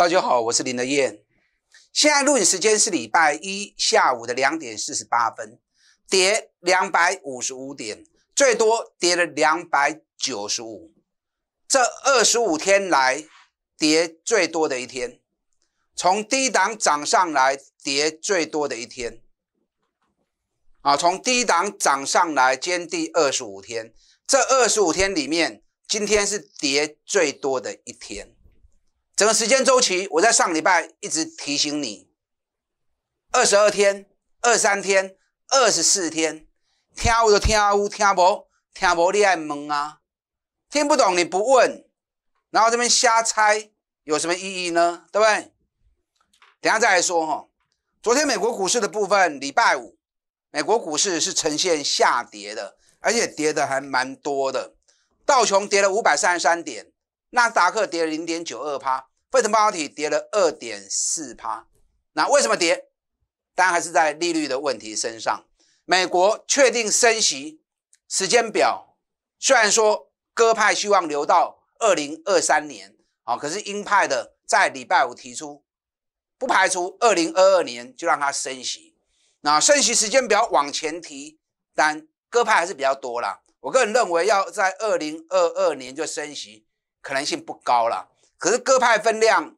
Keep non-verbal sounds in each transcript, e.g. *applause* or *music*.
大家好，我是林德燕。现在录影时间是礼拜一下午的两点四十八分，跌两百五十五点，最多跌了两百九十五，这二十五天来跌最多的一天，从低档涨上来跌最多的一天，啊，从低档涨上来，坚第二十五天，这二十五天里面，今天是跌最多的一天。整个时间周期，我在上礼拜一直提醒你：二十二天、二三天、二十四天，听有就听有，听无听无你爱问啊，听不懂你不问，然后这边瞎猜有什么意义呢？对不对？等下再来说哈。昨天美国股市的部分，礼拜五，美国股市是呈现下跌的，而且跌的还蛮多的，道琼跌了五百三十三点，纳斯达克跌了零点九二趴。费城半导体跌了二点四趴。那为什么跌？当然还是在利率的问题身上。美国确定升息时间表，虽然说鸽派希望留到二零二三年啊，可是鹰派的在礼拜五提出，不排除二零二二年就让它升息。那升息时间表往前提，但鸽派还是比较多啦。我个人认为要在二零二二年就升息可能性不高了。可是各派分量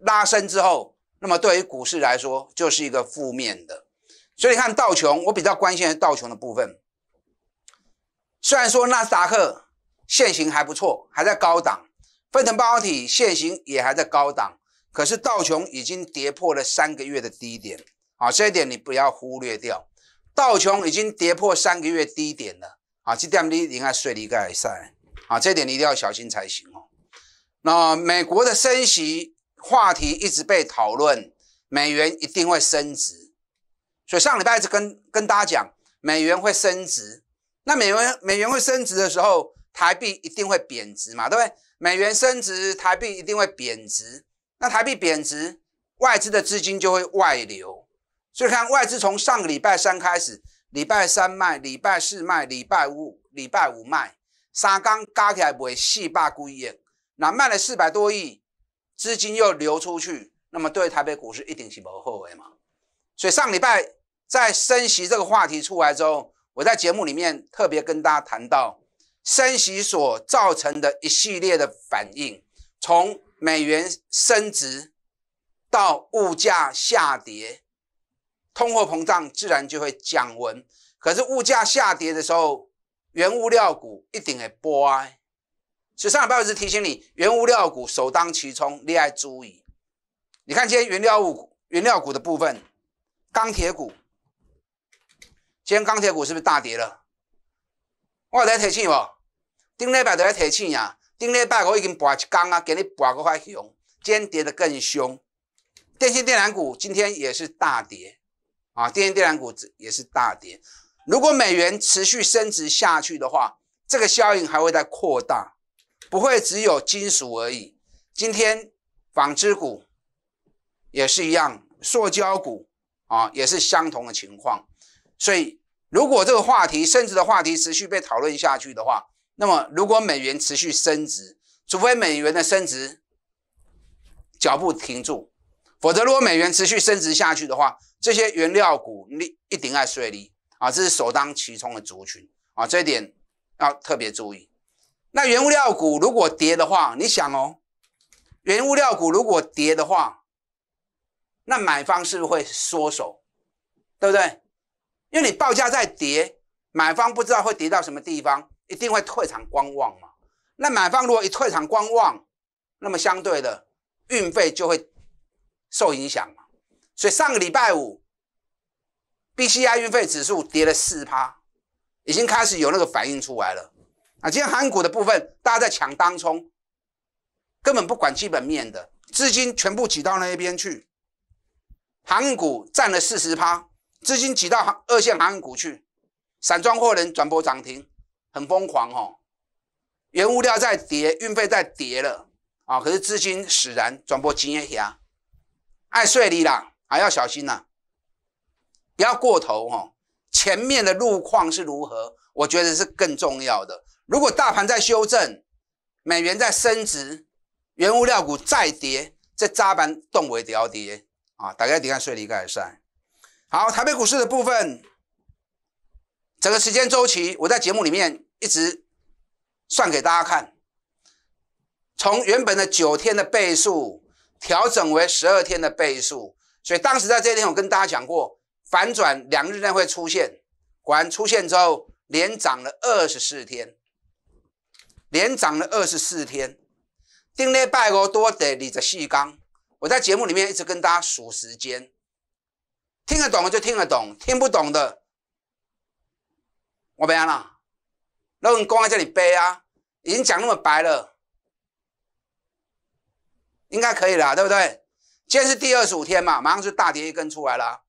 拉升之后，那么对于股市来说就是一个负面的。所以你看道琼，我比较关心的道琼的部分。虽然说纳斯达克现行还不错，还在高档；，奔腾半导体现行也还在高档。可是道琼已经跌破了三个月的低点，啊，这一点你不要忽略掉。道琼已经跌破三个月低点了，啊，这点你应该要睡一个啊，这点你一定要小心才行哦。那美国的升息话题一直被讨论，美元一定会升值，所以上礼拜一直跟跟大家讲，美元会升值。那美元美元会升值的时候，台币一定会贬值嘛，对不对？美元升值，台币一定会贬值。那台币贬值，外资的资金就会外流。所以看外资从上个礼拜三开始，礼拜三卖，礼拜四卖，礼拜五礼拜五卖，三天加起来不四百几亿。那卖了四百多亿，资金又流出去，那么对台北股市一定是不后悔嘛？所以上礼拜在升息这个话题出来之后，我在节目里面特别跟大家谈到升息所造成的一系列的反应，从美元升值到物价下跌，通货膨胀自然就会降温。可是物价下跌的时候，原物料股一定会波哀。所以，上海报也是提醒你，原物料股首当其冲，利害注意。你看，今天原料物、原料股的部分，钢铁股，今天钢铁股是不是大跌了？我有在提醒你，哦，顶礼拜都在提醒你啊，顶礼拜我已经一缸啊，给你拔个块熊，今天跌得更凶。电信电缆股今天也是大跌啊，电信电缆股也是大跌。如果美元持续升值下去的话，这个效应还会再扩大。不会只有金属而已，今天纺织股也是一样，塑胶股啊也是相同的情况。所以，如果这个话题升值的话题持续被讨论下去的话，那么如果美元持续升值，除非美元的升值脚步停住，否则如果美元持续升值下去的话，这些原料股你一定爱碎离啊，这是首当其冲的族群啊，这一点要特别注意。那原物料股如果跌的话，你想哦，原物料股如果跌的话，那买方是不是会缩手，对不对？因为你报价在跌，买方不知道会跌到什么地方，一定会退场观望嘛。那买方如果一退场观望，那么相对的运费就会受影响嘛。所以上个礼拜五，B C I 运费指数跌了四趴，已经开始有那个反应出来了。啊，今天港股的部分，大家在抢当冲，根本不管基本面的，资金全部挤到那一边去。港股占了四十趴，资金挤到二线港股去，散装货轮转播涨停，很疯狂哦。原物料在跌，运费在跌了啊。可是资金使然，转播经一点爱碎利啦，还要小心呐，不要过头哦。前面的路况是如何，我觉得是更重要的。如果大盘在修正，美元在升值，原物料股再跌，这渣板动为调跌啊！大家底看，随你一个来算。好，台北股市的部分，整个时间周期，我在节目里面一直算给大家看，从原本的九天的倍数调整为十二天的倍数，所以当时在这天我跟大家讲过，反转两日内会出现，果然出现之后连涨了二十四天。连涨了二十四天，丁力拜哥多得你的细钢。我在节目里面一直跟大家数时间，听得懂就听得懂，听不懂的我要啦。那你光在这里背啊，已经讲那么白了，应该可以啦，对不对？今天是第二十五天嘛，马上就大跌一根出来了，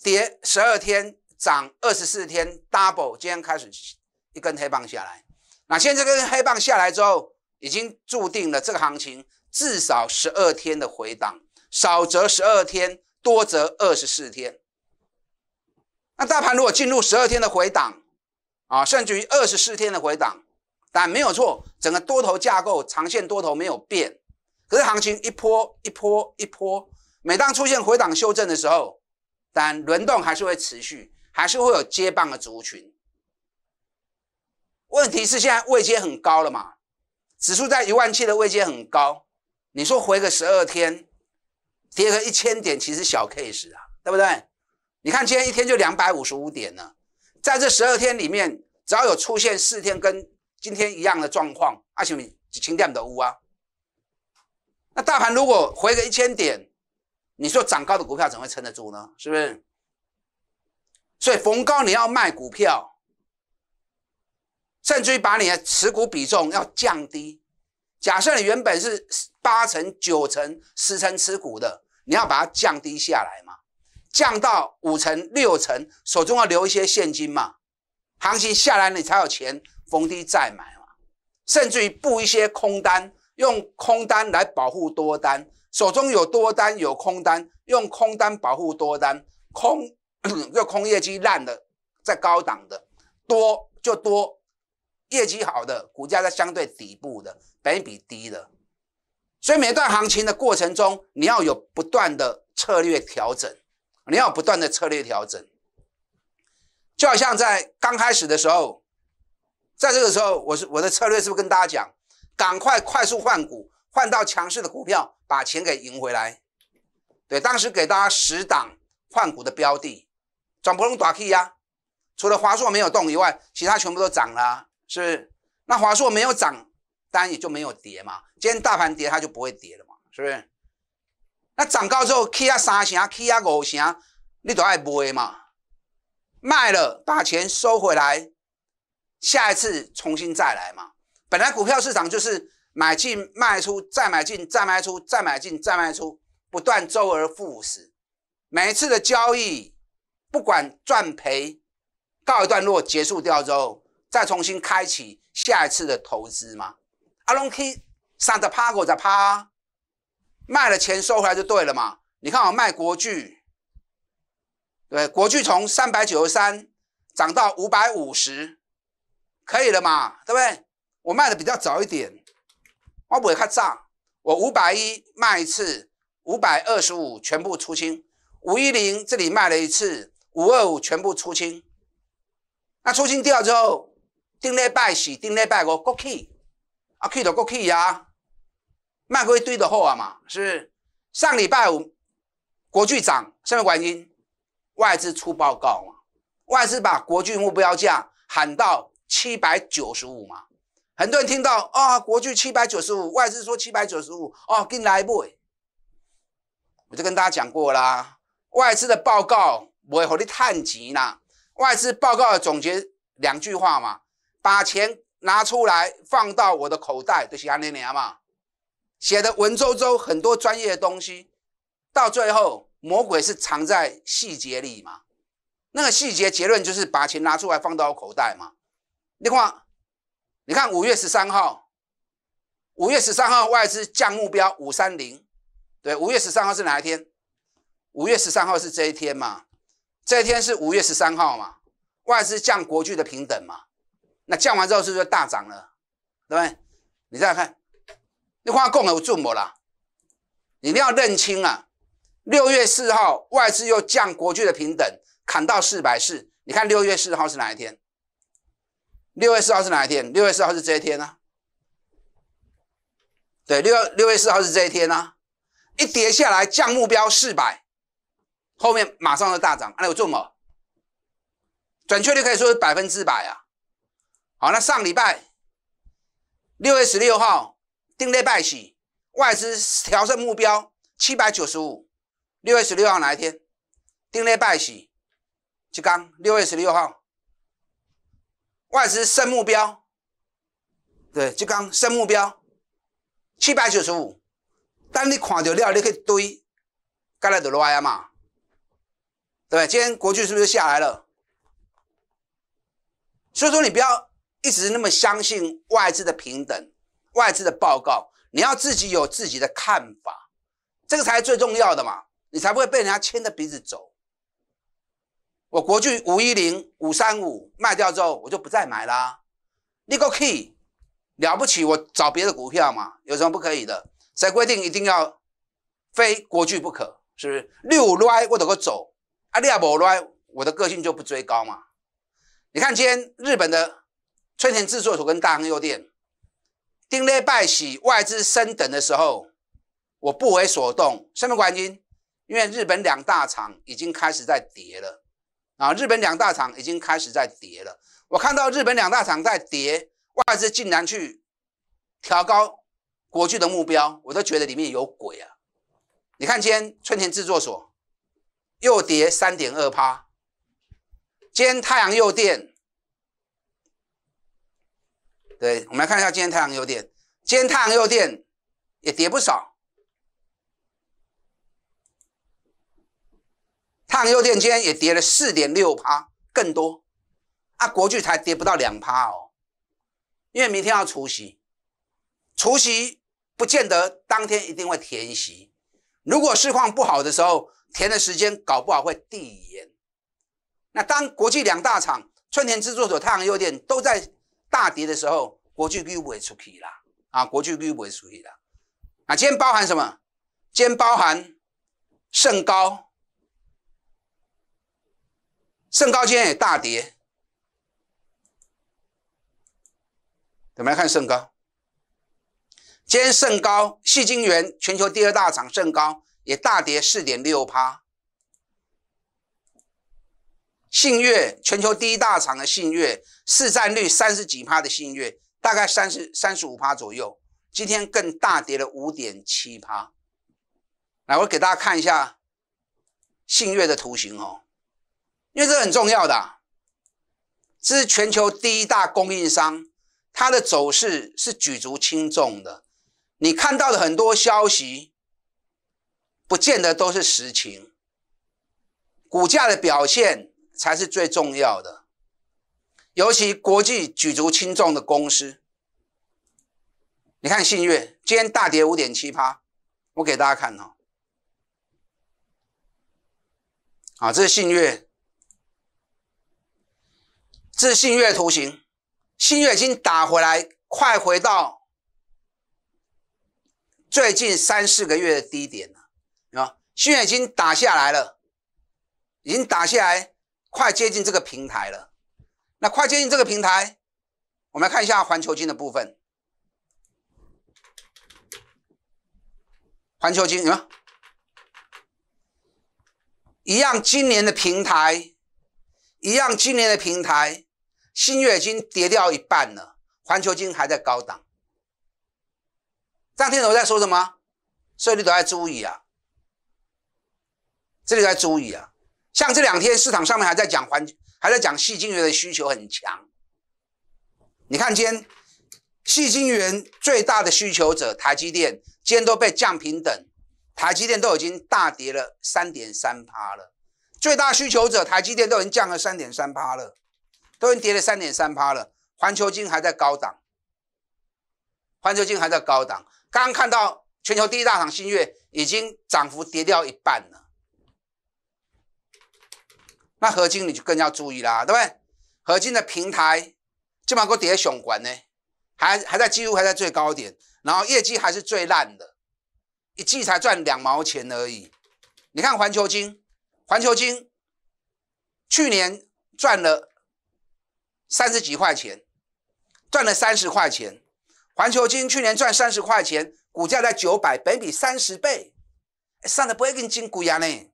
跌十二天，涨二十四天，double，今天开始一根黑棒下来。那现在这根黑棒下来之后，已经注定了这个行情至少十二天的回档，少则十二天，多则二十四天。那大盘如果进入十二天的回档，啊，甚至于二十四天的回档，但没有错，整个多头架构、长线多头没有变。可是行情一波一波一波，每当出现回档修正的时候，但轮动还是会持续，还是会有接棒的族群。问题是现在位阶很高了嘛？指数在一万七的位阶很高，你说回个十二天跌个一千点，其实小 case 啊，对不对？你看今天一天就两百五十五点了，在这十二天里面，只要有出现四天跟今天一样的状况，阿且你清掉你的屋啊！那大盘如果回个一千点，你说涨高的股票怎么会撑得住呢？是不是？所以逢高你要卖股票。甚至于把你的持股比重要降低，假设你原本是八成、九成、十成持股的，你要把它降低下来嘛，降到五成、六成，手中要留一些现金嘛，行情下来你才有钱逢低再买嘛。甚至于布一些空单，用空单来保护多单，手中有多单有空单，用空单保护多单，空就 *coughs* 空业绩烂的，在高档的多就多。业绩好的，股价在相对底部的，百分比低的，所以每一段行情的过程中，你要有不断的策略调整，你要不断的策略调整，就好像在刚开始的时候，在这个时候，我是我的策略是不是跟大家讲，赶快快速换股，换到强势的股票，把钱给赢回来？对，当时给大家十档换股的标的，转不动短 K 呀，除了华硕没有动以外，其他全部都涨了。是不是？那华硕没有涨，当然也就没有跌嘛。今天大盘跌，它就不会跌了嘛，是不是？那涨高之后，起啊三成，起啊五成，你都爱卖嘛？卖了，把钱收回来，下一次重新再来嘛。本来股票市场就是买进、卖出、再买进、再卖出、再买进、再卖出，不断周而复始。每一次的交易，不管赚赔，告一段落结束掉之后。再重新开启下一次的投资吗？阿龙去上的趴过在趴，卖了钱收回来就对了嘛。你看我卖国巨，对，国巨从三百九十三涨到五百五十，可以了嘛？对不对？我卖的比较早一点，我尾开炸。我五百一卖一次，五百二十五全部出清，五一零这里卖了一次，五二五全部出清，那出清掉之后。顶礼拜四、顶礼拜五国企啊，去就国企啊，过一堆就好啊嘛，是不是？上礼拜五，国巨涨，什么原因？外资出报告嘛，外资把国剧目标价喊到七百九十五嘛，很多人听到啊，国巨七百九十五，外资说七百九十五，哦，进你来一我就跟大家讲过啦，外资的报告不会和你探及呐，外资报告总结两句话嘛。把钱拿出来放到我的口袋，对，写那年嘛，写的文绉绉，很多专业的东西。到最后，魔鬼是藏在细节里嘛。那个细节结论就是把钱拿出来放到口袋嘛。你看，你看五月十三号，五月十三号外资降目标五三零，对，五月十三号是哪一天？五月十三号是这一天嘛？这一天是五月十三号嘛？外资降国巨的平等嘛？那降完之后是不是大涨了，对不对？你再看，你化工有做么了？你一定要认清啊！六月四号外资又降国巨的平等砍到四百四，你看六月四号是哪一天？六月四号是哪一天？六月四号是这一天呢？对，六月六月四号是这一天呢？一跌下来降目标四百，后面马上就大涨，那有做么？准确率可以说百分之百啊！好，那上礼拜六月十六号定内拜喜外资调升目标七百九十五。六月十六号哪一天定内拜喜？就刚六月十六号外资升目标，对，就刚升目标七百九十五。当你看到了，你可以堆，该来就来嘛。对，今天国际是不是下来了？所以说你不要。一直那么相信外资的平等，外资的报告，你要自己有自己的看法，这个才是最重要的嘛，你才不会被人家牵着鼻子走。我国剧五一零五三五卖掉之后，我就不再买啦。你 key 了不起，我找别的股票嘛，有什么不可以的？谁规定一定要非国剧不可？是不是六乱我都够走，阿里不乱，我的个性就不追高嘛。你看今天日本的。春田制作所跟大阳右电，丁力拜喜外资升等的时候，我不为所动。什么环境？因为日本两大厂已经开始在跌了啊！日本两大厂已经开始在跌了。我看到日本两大厂在跌，外资竟然去调高国巨的目标，我都觉得里面有鬼啊！你看今天春田制作所又跌三点二趴，今天太阳又电。对，我们来看一下今天太阳优电。今天太阳优电也跌不少，太阳优电今天也跌了四点六趴，更多。啊，国巨才跌不到两趴哦，因为明天要除夕，除夕不见得当天一定会填席，如果市况不好的时候，填的时间搞不好会递延。那当国际两大厂春田制作所、太阳优电都在。大跌的时候，国巨就不会出去了啊！国巨就不会出去了啊！今天包含什么？今天包含盛高，盛高今天也大跌。怎么来看盛高，今天盛高细晶圆全球第二大厂盛高也大跌四点六趴。信越全球第一大厂的信越市占率三十几趴的信越，大概三十三十五趴左右，今天更大跌了五点七趴。来，我给大家看一下信越的图形哦，因为这很重要的，这是全球第一大供应商，它的走势是举足轻重的。你看到的很多消息，不见得都是实情，股价的表现。才是最重要的，尤其国际举足轻重的公司。你看信越今天大跌五点七趴，我给大家看哦。啊，这是信越，这是信越图形，信越已经打回来，快回到最近三四个月的低点了啊！信越已经打下来了，已经打下来。快接近这个平台了，那快接近这个平台，我们来看一下环球金的部分。环球金你看一样今年的平台，一样今年的平台，新月已经跌掉一半了，环球金还在高档。张天龙在说什么？所以你都在注意啊，这里在注意啊。像这两天市场上面还在讲环，还在讲细晶圆的需求很强。你看，今天细晶圆最大的需求者台积电，今天都被降平等，台积电都已经大跌了三点三趴了。最大需求者台积电都已经降了三点三趴了，都已经跌了三点三趴了。环球金还在高档，环球金还在高档。刚刚看到全球第一大厂新月已经涨幅跌掉一半了。那合金你就更要注意啦，对不对？合金的平台基本上够叠熊冠呢，还还在记录，还在最高点，然后业绩还是最烂的，一季才赚两毛钱而已。你看环球金，环球金去年赚了三十几块钱，赚了三十块钱。环球金去年赚三十块钱，股价在九百，本比三十倍，上的不会跟金股一样呢。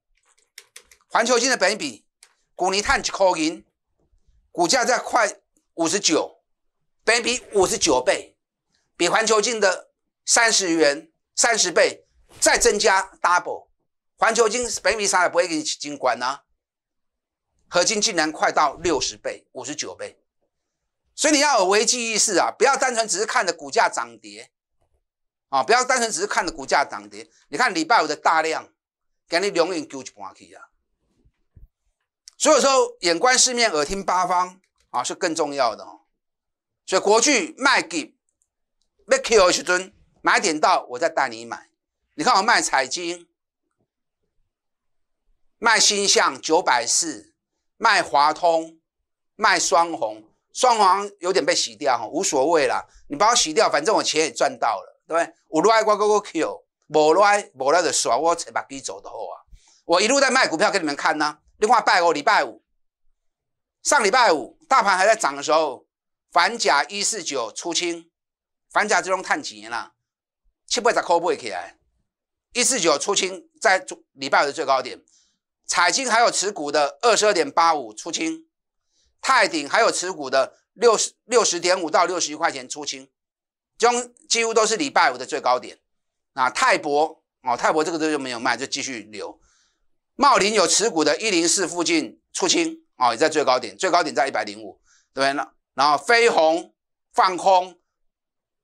环球金的本比。五年探基合银，股价在快五十九，倍比五十九倍，比环球金的三十元三十倍再增加 double，环球金倍比啥也不会给你监管呢，合金竟然快到六十倍五十九倍，所以你要有危机意识啊！不要单纯只是看着股价涨跌啊！不要单纯只是看着股价涨跌。你看礼拜五的大量，给你永远丢一半去啊！所以说，眼观四面，耳听八方啊，是更重要的哦。所以，国去卖给 Michael h s 买点到，我再带你买。你看我卖彩金，卖星象九百四，卖华通，卖双红，双红有点被洗掉哈，无所谓啦。你把我洗掉，反正我钱也赚到了，对不对？我热爱 g o o g l Q，无赖无赖的耍我，才把基走的好啊。我一路在卖股票给你们看呢。另外，拜五礼拜五上礼拜五，大盘还在涨的时候，反甲一四九出清，反甲之中探几年了，七八十块不会起来。一四九出清，在周礼拜五的最高点，彩金还有持股的二十二点八五出清，泰鼎还有持股的六十六十点五到六十一块钱出清，中几乎都是礼拜五的最高点。那泰博哦泰博这个就就没有卖，就继续留。茂林有持股的，一零四附近出清啊，也在最高点，最高点在一百零五，对不对？那然后飞鸿放空，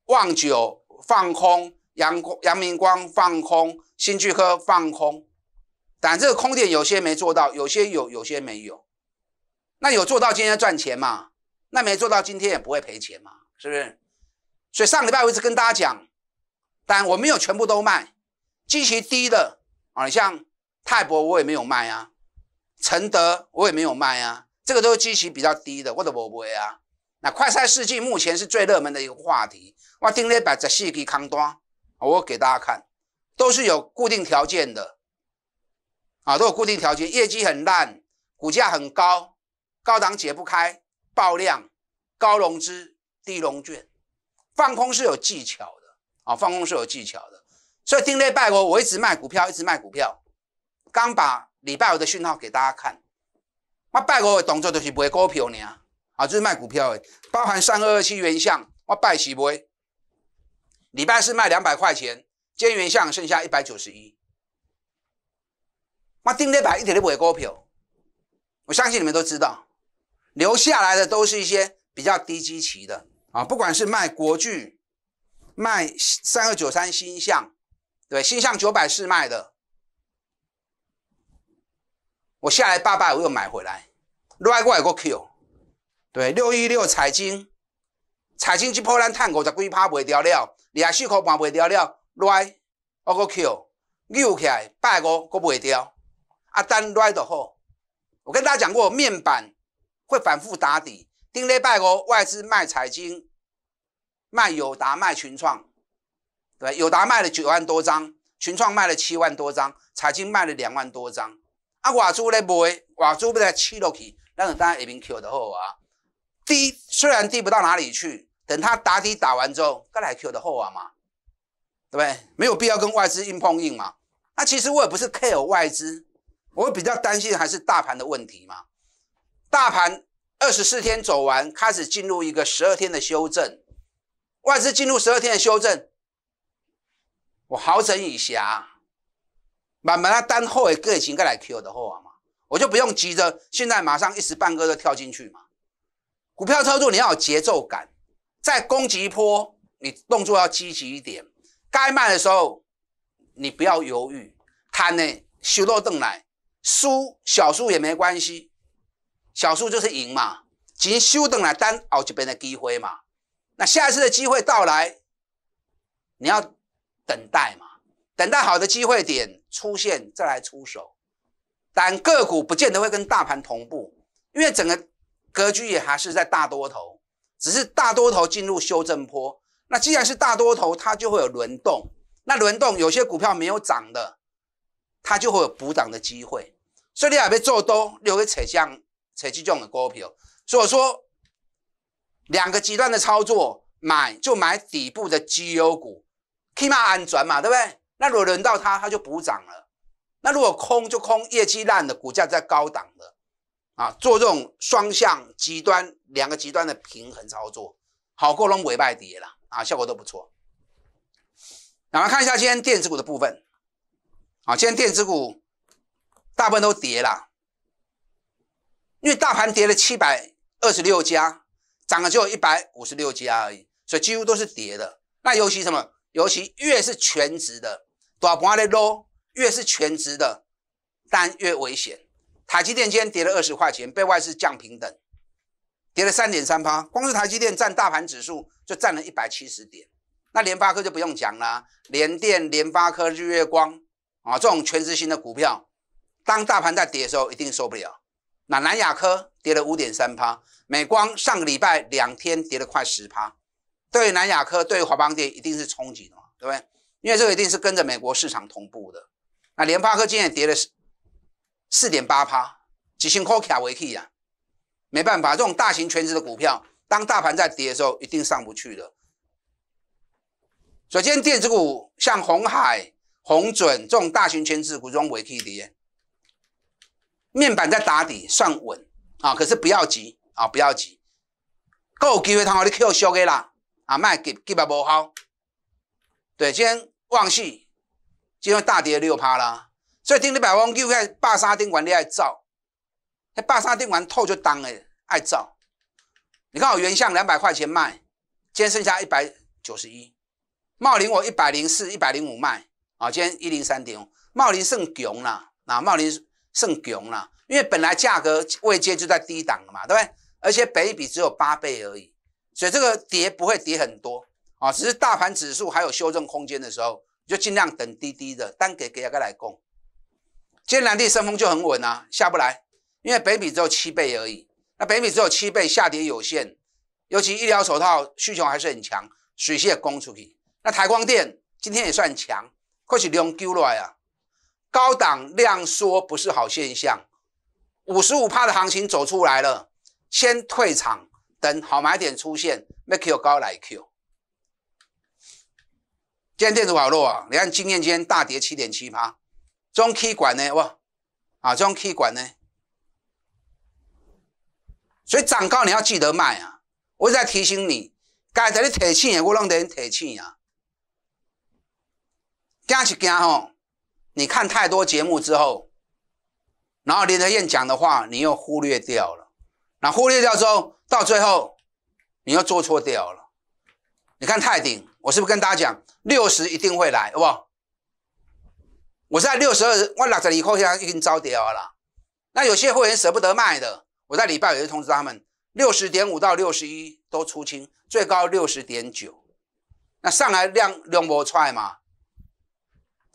旺九放空，阳阳明光放空，新巨科放空，但这个空点有些没做到，有些有，有些没有。那有做到今天赚钱嘛？那没做到今天也不会赔钱嘛？是不是？所以上礼拜我一直跟大家讲，但我没有全部都卖，基期低的啊，像。泰博我也没有卖啊，承德我也没有卖啊，这个都是基期比较低的，我都不会啊。那快赛世纪目前是最热门的一个话题，我定力百在四级康多，我给大家看，都是有固定条件的，啊，都有固定条件，业绩很烂，股价很高，高档解不开，爆量，高融资，低融券，放空是有技巧的啊，放空是有技巧的，所以丁磊拜我我一直卖股票，一直卖股票。刚把礼拜五的讯号给大家看，那拜五的动作就是卖股票呢，啊，就是卖股票的，包含三二二七原相，我拜起不？礼拜四卖两百块钱，天原相剩下一百九十一，那丁一百一铁都不也股票？我相信你们都知道，留下来的都是一些比较低基期的啊，不管是卖国巨，卖三二九三星相，对，星相九百是卖的。我下来八百五又买回来，拉过来又 Q，对，六一六财经，财经即破烂碳五十几趴卖掉了，十四块半卖掉了，来我个 Q，扭起来八五割卖掉了，啊，等来就好。我跟大家讲过，面板会反复打底，顶礼拜五外资卖财经，卖友达，卖群创，对，友达卖了九万多张，群创卖了七万多张，财经卖了两万多张。啊，瓦珠嘞不会，瓦珠不得七六七，那当然也并 q 的后啊，低虽然低不到哪里去，等他打底打完之后，再来 q 的后啊嘛，对不对？没有必要跟外资硬碰硬嘛。那其实我也不是 care 外资，我比较担心还是大盘的问题嘛。大盘二十四天走完，开始进入一个十二天的修正，外资进入十二天的修正，我好整以暇。慢慢它单后，哎，个以先过来 Q 的后啊嘛，我就不用急着现在马上一时半刻就跳进去嘛。股票操作你要有节奏感，在攻击波你动作要积极一点，该卖的时候你不要犹豫，它呢修到顿来，输小输也没关系，小输就是赢嘛，只修顿来单熬这边的机会嘛。那下一次的机会到来，你要等待嘛，等待好的机会点。出现再来出手，但个股不见得会跟大盘同步，因为整个格局也还是在大多头，只是大多头进入修正波。那既然是大多头，它就会有轮动，那轮动有些股票没有涨的，它就会有补涨的机会。所以你也被做多，你会扯向扯这种的股票。所以说，两个极端的操作，买就买底部的绩优股，起码安全嘛，对不对？那如果轮到它，它就补涨了；那如果空就空，业绩烂的股价在高档的，啊，做这种双向极端两个极端的平衡操作，好过那种尾盘跌了啊，效果都不错。那后看一下今天电子股的部分啊，今天电子股大部分都跌了，因为大盘跌了七百二十六家，涨了只有一百五十六家而已，所以几乎都是跌的。那尤其什么？尤其越是全职的。大盘的弱，越是全值的，但越危险。台积电今天跌了二十块钱，被外资降平等，跌了三点三趴。光是台积电占大盘指数就占了一百七十点。那联发科就不用讲了，联电、联发科、日月光啊，这种全值型的股票，当大盘在跌的时候，一定受不了。那南亚科跌了五点三趴，美光上个礼拜两天跌了快十趴，对南亚科、对华邦电一定是冲击的嘛，对不对？因为这个一定是跟着美国市场同步的。那联发科今天跌了四四点八趴，几星 c 卡 k 维 key 啊？没办法，这种大型全值的股票，当大盘在跌的时候，一定上不去的。所以今天电子股像红海、红准这种大型全值股，终于维 k 跌。面板在打底，算稳啊！可是不要急啊，不要急，够有机会通让你 Q 修给啦！啊，卖急急也无好。」对，今天旺市，今天大跌六趴啦。所以天天百万又在霸沙丁管，爱造，那霸沙丁管透就当哎，爱造。你看我原相两百块钱卖，今天剩下一百九十一。茂林我一百零四、一百零五卖啊，今天一零三点。茂林剩穷啦，那茂林剩穷啦，因为本来价格位阶就在低档了嘛，对不对？而且北比只有八倍而已，所以这个跌不会跌很多。啊，只是大盘指数还有修正空间的时候，就尽量等低低的单给给阿哥来供。今天南地升风就很稳啊，下不来，因为北米只有七倍而已。那北米只有七倍下跌有限，尤其医疗手套需求还是很强，水泄供出去。那台光电今天也算强，可是量丢来啊，高档量缩不是好现象。五十五趴的行情走出来了，先退场，等好买点出现，o Q 高来 Q。今天电子好弱啊，你看晶圆今天大跌七点七八，中 K 管呢，哇，啊中 K 管呢，所以涨高你要记得卖啊，我在提醒你，该在你提醒也，我拢带你提醒啊。第是一吼，你看太多节目之后，然后林德燕讲的话你又忽略掉了，那忽略掉之后，到最后你又做错掉了。你看泰鼎，我是不是跟大家讲六十一定会来，好不好？我在六十二，我六着以块钱已经招跌了。那有些会员舍不得卖的，我在礼拜也就通知他们，六十点五到六十一都出清，最高六十点九。那上来量量不出来嘛，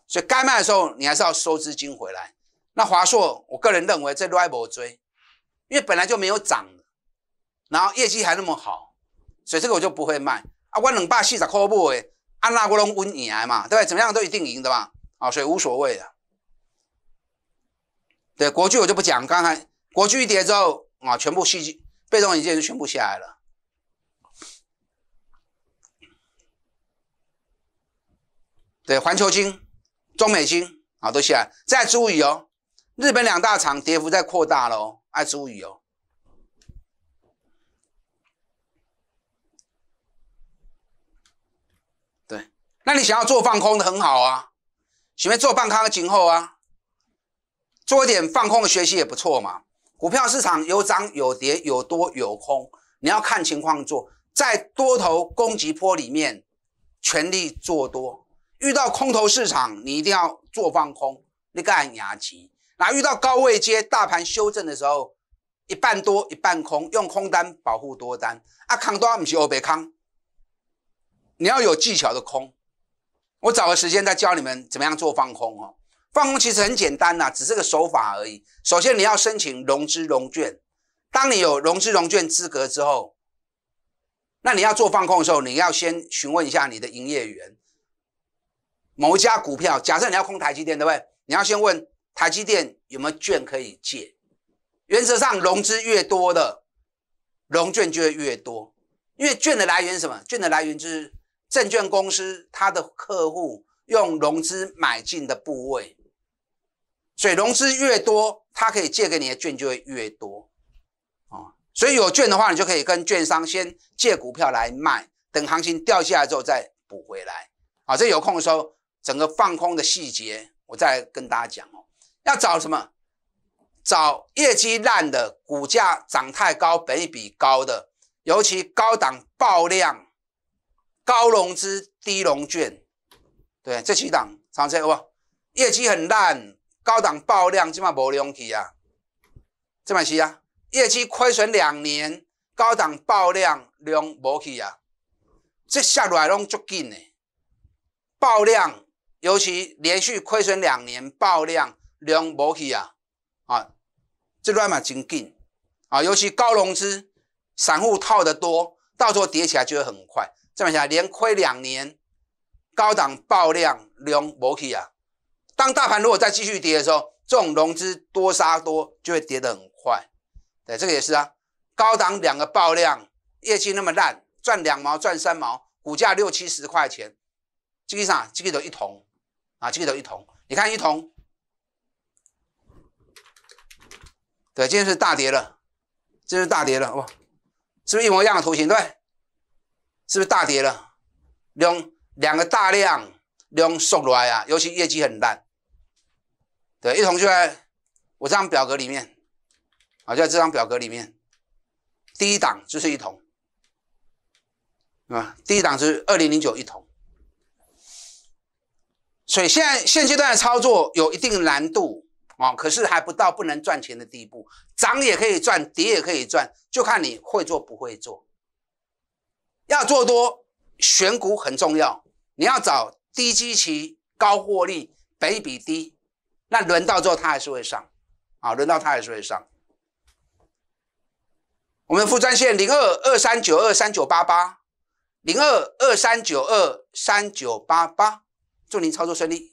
所以该卖的时候你还是要收资金回来。那华硕，我个人认为这还冇追，因为本来就没有涨，然后业绩还那么好，所以这个我就不会卖。啊，我两百四十块买，啊，那我能稳赢嘛，对不对？怎么样都一定赢的嘛，啊，所以无所谓的。对，国剧我就不讲，刚才国剧一跌之后，啊，全部戏剧被动元件就全部下来了。对，环球金、中美金啊，都下来。再注意哦，日本两大厂跌幅在扩大了哦，爱注意哦。那你想要做放空的很好啊，喜欢做半空的今后啊，做一点放空的学习也不错嘛。股票市场有涨有跌，有多有空，你要看情况做。在多头攻击波里面，全力做多；遇到空头市场，你一定要做放空，那个按压级。然后遇到高位接大盘修正的时候，一半多一半空，用空单保护多单。啊，扛多不是欧倍康，你要有技巧的空。我找个时间再教你们怎么样做放空哦。放空其实很简单呐，只是个手法而已。首先你要申请融资融券，当你有融资融券资格之后，那你要做放空的时候，你要先询问一下你的营业员。某一家股票，假设你要空台积电，对不对？你要先问台积电有没有券可以借。原则上融资越多的融券就会越多，因为券的来源是什么？券的来源就是。证券公司他的客户用融资买进的部位，所以融资越多，他可以借给你的券就会越多哦。所以有券的话，你就可以跟券商先借股票来卖，等行情掉下来之后再补回来。啊，这有空的时候，整个放空的细节我再跟大家讲哦。要找什么？找业绩烂的、股价涨太高、本比高的，尤其高档爆量。高融资低融券，对这几档长期有无？业绩很烂，高档爆量，起码无融去啊！这嘛是啊，业绩亏损两年，高档爆量融无去啊！这下来拢足紧的，爆量尤其连续亏损两年爆量融无去啊！啊，这乱嘛真紧啊！尤其高融资，散户套得多，到时候跌起来就会很快。这么讲，连亏两年，高档爆量融博去啊。当大盘如果再继续跌的时候，这种融资多杀多就会跌的很快。对，这个也是啊。高档两个爆量，业绩那么烂，赚两毛赚三毛，股价六七十块钱，这个啥？这个都一桶啊，这个都一桶。你看一桶，对，今天是大跌了，今天是大跌了，哇，是不是一模一样的图形？对。是不是大跌了？两两个大量量缩落来啊，尤其业绩很烂。对，一桶就在我这张表格里面啊，就在这张表格里面，第一档就是一桶，啊，第一档是二零零九一桶。所以现在现阶段的操作有一定难度啊，可是还不到不能赚钱的地步，涨也可以赚，跌也可以赚，就看你会做不会做。要做多选股很重要，你要找低基期、高获利、比比低，那轮到之后它还是会上，啊，轮到它还是会上。我们的副专线零二二三九二三九八八，零二二三九二三九八八，祝您操作顺利。